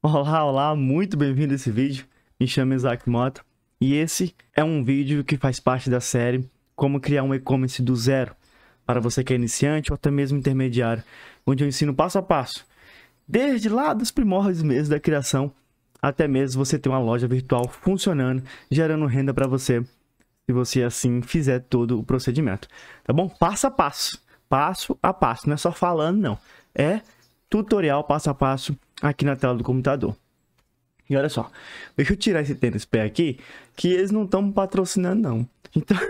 Olá, olá, muito bem-vindo a esse vídeo. Me chamo Isaac Mota e esse é um vídeo que faz parte da série Como Criar um E-Commerce do Zero para você que é iniciante ou até mesmo intermediário, onde eu ensino passo a passo, desde lá dos primórdios mesmo da criação até mesmo você ter uma loja virtual funcionando, gerando renda para você, se você assim fizer todo o procedimento, tá bom? Passo a passo, passo a passo, não é só falando não, é tutorial passo a passo aqui na tela do computador. E olha só, deixa eu tirar esse tênis pé aqui, que eles não estão patrocinando não. Então...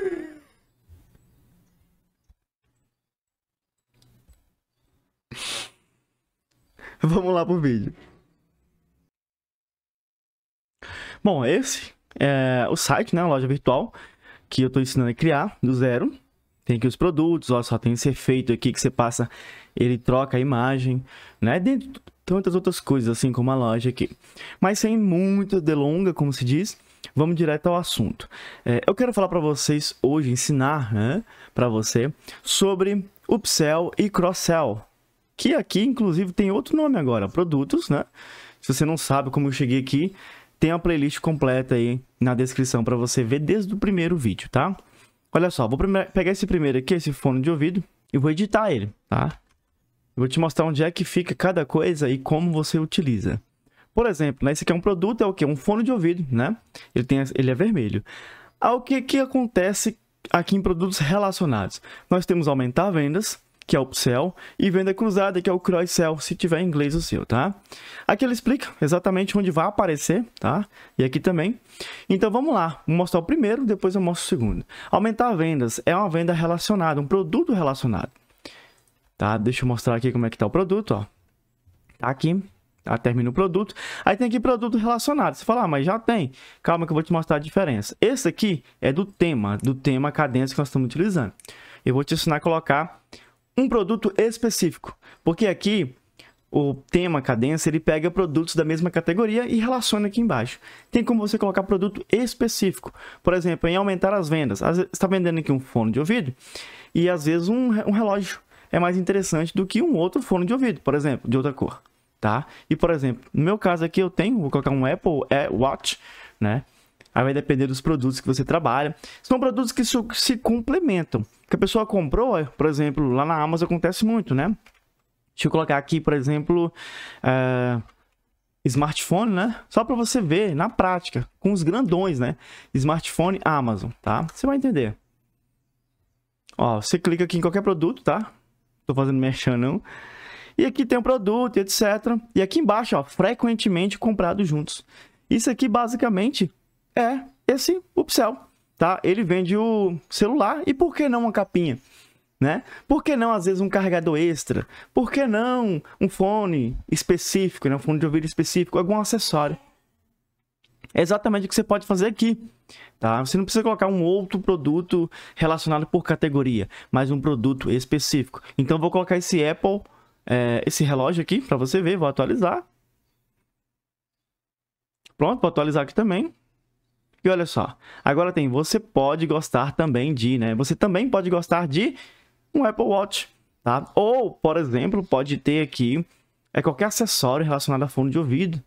Vamos lá pro vídeo. Bom, esse é o site, né, a loja virtual, que eu estou ensinando a criar do zero. Tem aqui os produtos, ó, só tem esse efeito aqui que você passa, ele troca a imagem, né? Dentro de tantas outras coisas, assim como a loja aqui. Mas sem muita delonga, como se diz, vamos direto ao assunto. É, eu quero falar para vocês hoje, ensinar né, para você sobre upsell e cross-sell, que aqui, inclusive, tem outro nome agora, produtos, né? Se você não sabe como eu cheguei aqui, tem a playlist completa aí na descrição para você ver desde o primeiro vídeo, tá? Olha só, vou pegar esse primeiro aqui, esse fone de ouvido, e vou editar ele, tá? Eu vou te mostrar onde é que fica cada coisa e como você utiliza. Por exemplo, né, esse aqui é um produto, é o que? Um fone de ouvido, né? Ele, tem, ele é vermelho. Ah, o que, que acontece aqui em produtos relacionados? Nós temos aumentar vendas, que é o cell e venda cruzada, que é o cross cell se tiver em inglês o seu, tá? Aqui ele explica exatamente onde vai aparecer, tá? E aqui também. Então vamos lá, vou mostrar o primeiro, depois eu mostro o segundo. Aumentar vendas é uma venda relacionada, um produto relacionado. Tá? Deixa eu mostrar aqui como é que tá o produto, ó. Tá aqui. Tá, termina o produto. Aí tem aqui produto relacionado. Você fala, ah, mas já tem. Calma que eu vou te mostrar a diferença. Esse aqui é do tema, do tema cadência que nós estamos utilizando. Eu vou te ensinar a colocar um produto específico. Porque aqui o tema cadência, ele pega produtos da mesma categoria e relaciona aqui embaixo. Tem como você colocar produto específico. Por exemplo, em aumentar as vendas. Você está vendendo aqui um fone de ouvido e às vezes um, um relógio é mais interessante do que um outro fone de ouvido, por exemplo, de outra cor. Tá? E, por exemplo, no meu caso aqui eu tenho, vou colocar um Apple é, Watch, né? Aí vai depender dos produtos que você trabalha. São produtos que se complementam. Que a pessoa comprou, é, por exemplo, lá na Amazon acontece muito, né? Deixa eu colocar aqui, por exemplo, eh, smartphone, né? Só para você ver na prática, com os grandões, né? Smartphone Amazon, tá? Você vai entender. Ó, você clica aqui em qualquer produto, tá? Tô fazendo merchan, não. E aqui tem o um produto, etc. E aqui embaixo, ó, frequentemente comprados juntos. Isso aqui, basicamente, é esse upsell, tá? Ele vende o celular e por que não uma capinha? Né? Por que não, às vezes, um carregador extra? Por que não um fone específico, né? um fone de ouvido específico, algum acessório? É exatamente o que você pode fazer aqui. Tá? Você não precisa colocar um outro produto relacionado por categoria, mas um produto específico. Então, vou colocar esse Apple, é, esse relógio aqui para você ver. Vou atualizar. Pronto, vou atualizar aqui também. E olha só, agora tem você pode gostar também de, né? Você também pode gostar de um Apple Watch, tá? Ou, por exemplo, pode ter aqui é qualquer acessório relacionado a fone de ouvido,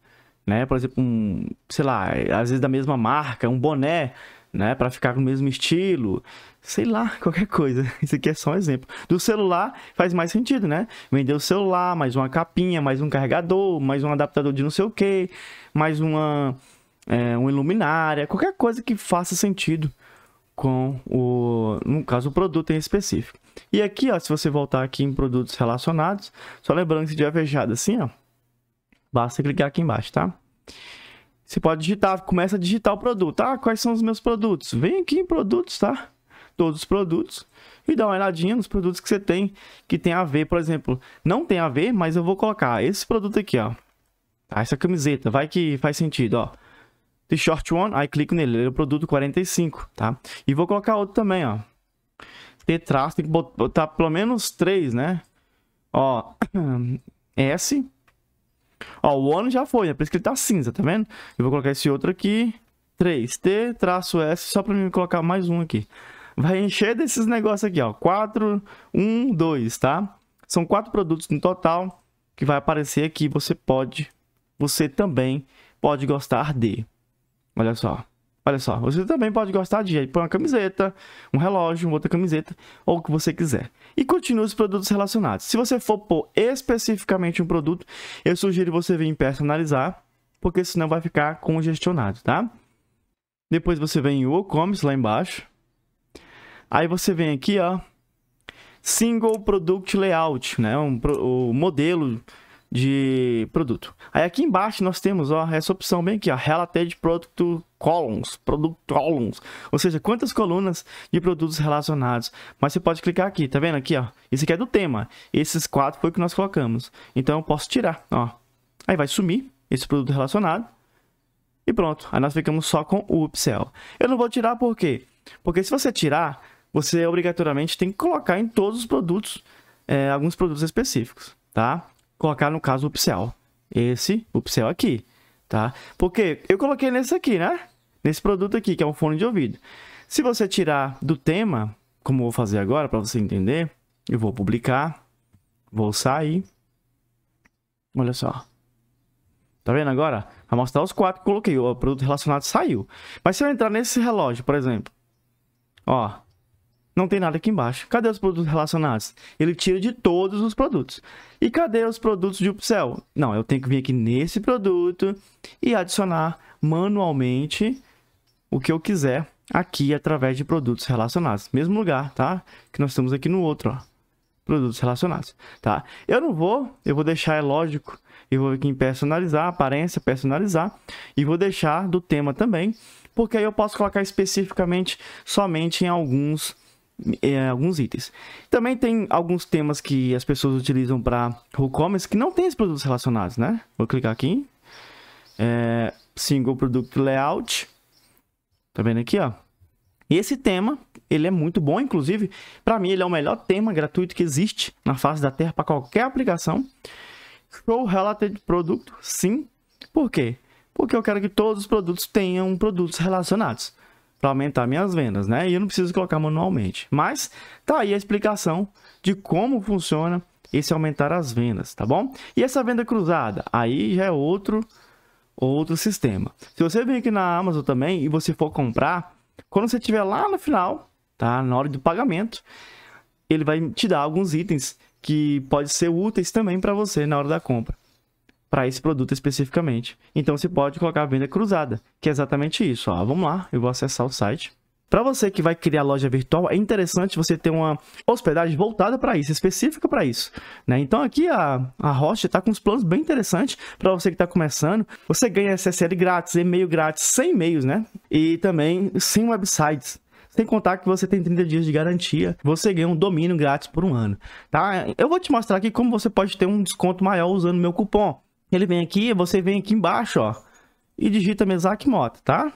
né? Por exemplo, um, sei lá, às vezes da mesma marca, um boné, né, para ficar com o mesmo estilo, sei lá, qualquer coisa. Isso aqui é só um exemplo. Do celular faz mais sentido, né? Vender o celular, mais uma capinha, mais um carregador, mais um adaptador de não sei o que, mais uma é, iluminário qualquer coisa que faça sentido com o, no caso, o produto em específico. E aqui, ó, se você voltar aqui em produtos relacionados, só lembrando que se tiver fechado assim, ó, basta clicar aqui embaixo, tá? Você pode digitar, começa a digitar o produto. Ah, quais são os meus produtos? Vem aqui em produtos, tá? Todos os produtos e dá uma olhadinha nos produtos que você tem que tem a ver, por exemplo, não tem a ver, mas eu vou colocar esse produto aqui, ó. Tá? Essa camiseta, vai que faz sentido, ó. The Short One, aí clico nele, ele é o produto 45, tá? E vou colocar outro também, ó. Ter traço, tem que botar pelo menos três, né? Ó, S. Ó, o ano já foi, é por isso que ele tá cinza, tá vendo? Eu vou colocar esse outro aqui, 3, T traço S, só pra mim colocar mais um aqui. Vai encher desses negócios aqui, ó, 4, 1, 2, tá? São quatro produtos no total que vai aparecer aqui, você pode, você também pode gostar de. Olha só. Olha só, você também pode gostar de pôr uma camiseta, um relógio, outra camiseta, ou o que você quiser. E continua os produtos relacionados. Se você for pôr especificamente um produto, eu sugiro você vir em personalizar, porque senão vai ficar congestionado, tá? Depois você vem em WooCommerce lá embaixo. Aí você vem aqui, ó, Single Product Layout, né? Um, o modelo de produto. Aí aqui embaixo nós temos ó, essa opção bem aqui, ó, Related Product Columns, Product Columns, ou seja, quantas colunas de produtos relacionados. Mas você pode clicar aqui, tá vendo aqui, ó? Isso aqui é do tema. Esses quatro foi o que nós colocamos. Então eu posso tirar, ó. Aí vai sumir esse produto relacionado. E pronto, aí nós ficamos só com o upsell. Eu não vou tirar por quê? Porque se você tirar, você obrigatoriamente tem que colocar em todos os produtos, é, alguns produtos específicos, tá? colocar no caso o pixel. Esse, o pixel aqui, tá? Porque eu coloquei nesse aqui, né? Nesse produto aqui, que é um fone de ouvido. Se você tirar do tema, como eu vou fazer agora para você entender, eu vou publicar, vou sair. Olha só. Tá vendo agora? Vai mostrar os quatro que coloquei. O produto relacionado saiu. Mas se eu entrar nesse relógio, por exemplo. Ó. Não tem nada aqui embaixo. Cadê os produtos relacionados? Ele tira de todos os produtos. E cadê os produtos de upsell? Não, eu tenho que vir aqui nesse produto e adicionar manualmente o que eu quiser aqui através de produtos relacionados. Mesmo lugar, tá? Que nós estamos aqui no outro, ó. Produtos relacionados, tá? Eu não vou, eu vou deixar, é lógico, eu vou aqui em personalizar, aparência, personalizar. E vou deixar do tema também, porque aí eu posso colocar especificamente somente em alguns é, alguns itens. Também tem alguns temas que as pessoas utilizam para WooCommerce que não tem esses produtos relacionados, né? Vou clicar aqui. É, single Product Layout. Tá vendo aqui, ó? Esse tema, ele é muito bom, inclusive, para mim ele é o melhor tema gratuito que existe na face da Terra para qualquer aplicação. Show Related Product, sim. Por quê? Porque eu quero que todos os produtos tenham produtos relacionados para aumentar minhas vendas, né? E eu não preciso colocar manualmente. Mas tá aí a explicação de como funciona esse aumentar as vendas, tá bom? E essa venda cruzada, aí já é outro outro sistema. Se você vem aqui na Amazon também e você for comprar, quando você estiver lá no final, tá? Na hora do pagamento, ele vai te dar alguns itens que pode ser úteis também para você na hora da compra para esse produto especificamente. Então você pode colocar a venda cruzada, que é exatamente isso. Ó. Vamos lá, eu vou acessar o site. Para você que vai criar loja virtual, é interessante você ter uma hospedagem voltada para isso, específica para isso. Né? Então aqui a, a Host está com uns planos bem interessantes para você que está começando. Você ganha SSL grátis, e-mail grátis, sem e-mails, né? E também sem websites. Sem contar que você tem 30 dias de garantia, você ganha um domínio grátis por um ano, tá? Eu vou te mostrar aqui como você pode ter um desconto maior usando meu cupom. Ele vem aqui, você vem aqui embaixo, ó, e digita Mesac Moto, tá?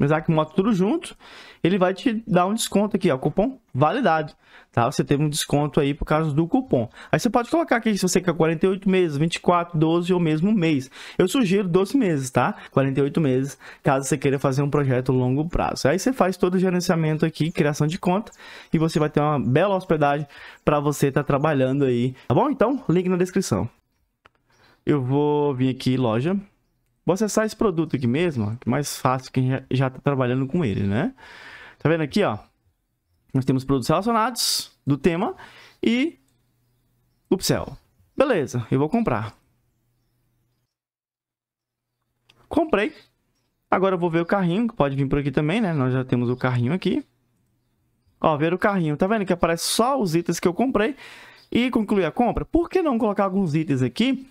Mesac Moto tudo junto, ele vai te dar um desconto aqui, ó, cupom validade, tá? Você teve um desconto aí por causa do cupom. Aí você pode colocar aqui se você quer 48 meses, 24, 12 ou mesmo mês. Eu sugiro 12 meses, tá? 48 meses, caso você queira fazer um projeto longo prazo. Aí você faz todo o gerenciamento aqui, criação de conta, e você vai ter uma bela hospedagem para você estar tá trabalhando aí, tá bom? Então, link na descrição. Eu vou vir aqui, loja. Vou acessar esse produto aqui mesmo, que é mais fácil que já está trabalhando com ele, né? Tá vendo aqui, ó? Nós temos produtos relacionados do tema e upsell. Beleza, eu vou comprar. Comprei. Agora eu vou ver o carrinho, que pode vir por aqui também, né? Nós já temos o carrinho aqui. Ó, ver o carrinho. Tá vendo que aparece só os itens que eu comprei e concluir a compra? Por que não colocar alguns itens aqui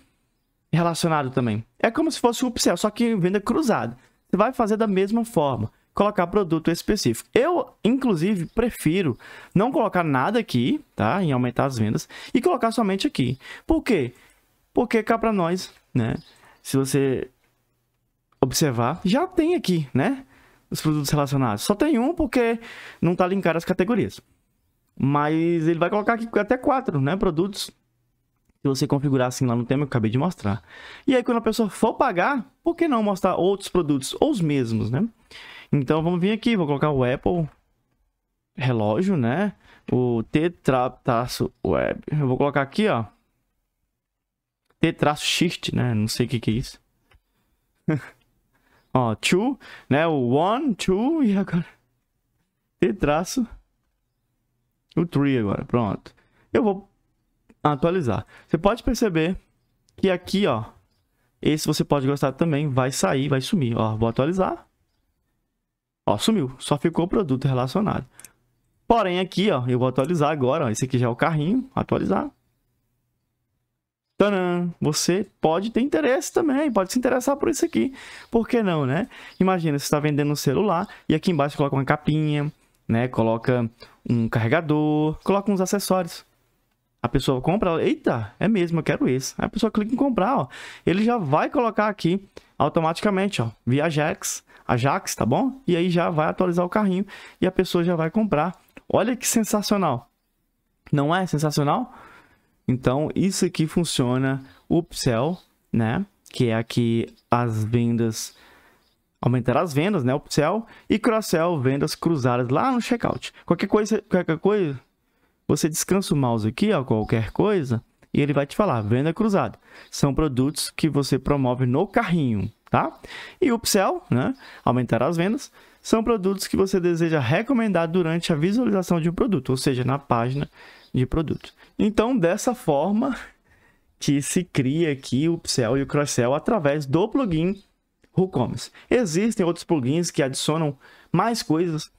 relacionado também. É como se fosse o upsell, só que venda cruzada. Você vai fazer da mesma forma, colocar produto específico. Eu, inclusive, prefiro não colocar nada aqui, tá? Em aumentar as vendas e colocar somente aqui. Por quê? Porque cá para nós, né? Se você observar, já tem aqui, né? Os produtos relacionados. Só tem um porque não tá linkado as categorias. Mas ele vai colocar aqui até quatro, né? Produtos se você configurar assim lá no tema que eu acabei de mostrar. E aí, quando a pessoa for pagar, por que não mostrar outros produtos ou os mesmos, né? Então, vamos vir aqui, vou colocar o Apple relógio, né? O T-Web. Eu vou colocar aqui, ó. T-Shift, né? Não sei o que, que é isso. ó, two, né? O one, two e agora... T-O three agora, pronto. Eu vou atualizar. Você pode perceber que aqui, ó, esse você pode gostar também, vai sair, vai sumir. Ó, vou atualizar. Ó, sumiu. Só ficou o produto relacionado. Porém, aqui, ó, eu vou atualizar agora. Ó, esse aqui já é o carrinho. Atualizar. Tadã! Você pode ter interesse também, pode se interessar por isso aqui. Por que não, né? Imagina, você está vendendo um celular e aqui embaixo coloca uma capinha, né? Coloca um carregador, coloca uns acessórios. A pessoa compra, ela, eita, é mesmo, eu quero esse. Aí a pessoa clica em comprar, ó. Ele já vai colocar aqui automaticamente, ó, via Ajax, Ajax, tá bom? E aí já vai atualizar o carrinho e a pessoa já vai comprar. Olha que sensacional. Não é sensacional? Então, isso aqui funciona o upsell, né? Que é aqui as vendas aumentar as vendas, né? O Upsell e cross-sell, vendas cruzadas lá no checkout. Qualquer coisa, qualquer coisa, você descansa o mouse aqui, ó, qualquer coisa, e ele vai te falar, venda cruzada. São produtos que você promove no carrinho, tá? E o upsell, né, aumentar as vendas, são produtos que você deseja recomendar durante a visualização de um produto, ou seja, na página de produto. Então, dessa forma que se cria aqui o upsell e o cross-sell através do plugin WooCommerce. Existem outros plugins que adicionam mais coisas,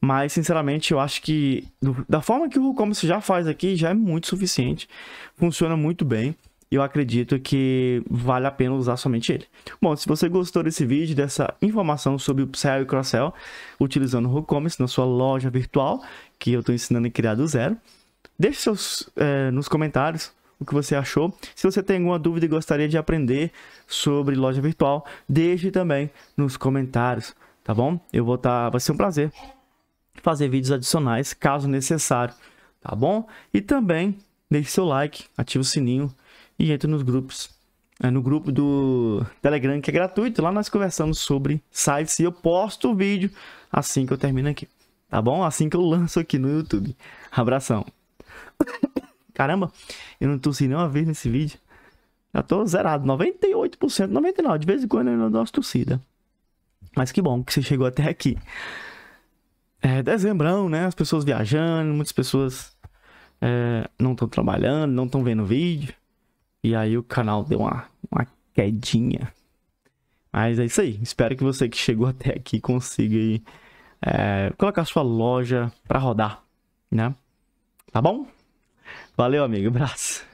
mas, sinceramente, eu acho que do, da forma que o WooCommerce já faz aqui, já é muito suficiente. Funciona muito bem. E eu acredito que vale a pena usar somente ele. Bom, se você gostou desse vídeo, dessa informação sobre o upsell e cross utilizando o WooCommerce na sua loja virtual, que eu estou ensinando a criar do zero, deixe seus, é, nos comentários o que você achou. Se você tem alguma dúvida e gostaria de aprender sobre loja virtual, deixe também nos comentários, tá bom? Eu vou estar, tá... vai ser um prazer fazer vídeos adicionais caso necessário, tá bom? E também deixe seu like, ative o sininho e entre nos grupos. É no grupo do Telegram que é gratuito, lá nós conversamos sobre sites e eu posto o vídeo assim que eu termino aqui, tá bom? Assim que eu lanço aqui no YouTube. Abração. Caramba, eu não tossi uma vez nesse vídeo. Já tô zerado, 98%, 99%. De vez em quando eu não dou as torcidas. Mas que bom que você chegou até aqui é, dezembrão, né? As pessoas viajando, muitas pessoas é, não estão trabalhando, não estão vendo vídeo. E aí o canal deu uma, uma quedinha. Mas é isso aí. Espero que você que chegou até aqui consiga aí, é, colocar sua loja para rodar, né? Tá bom? Valeu, amigo. Abraço.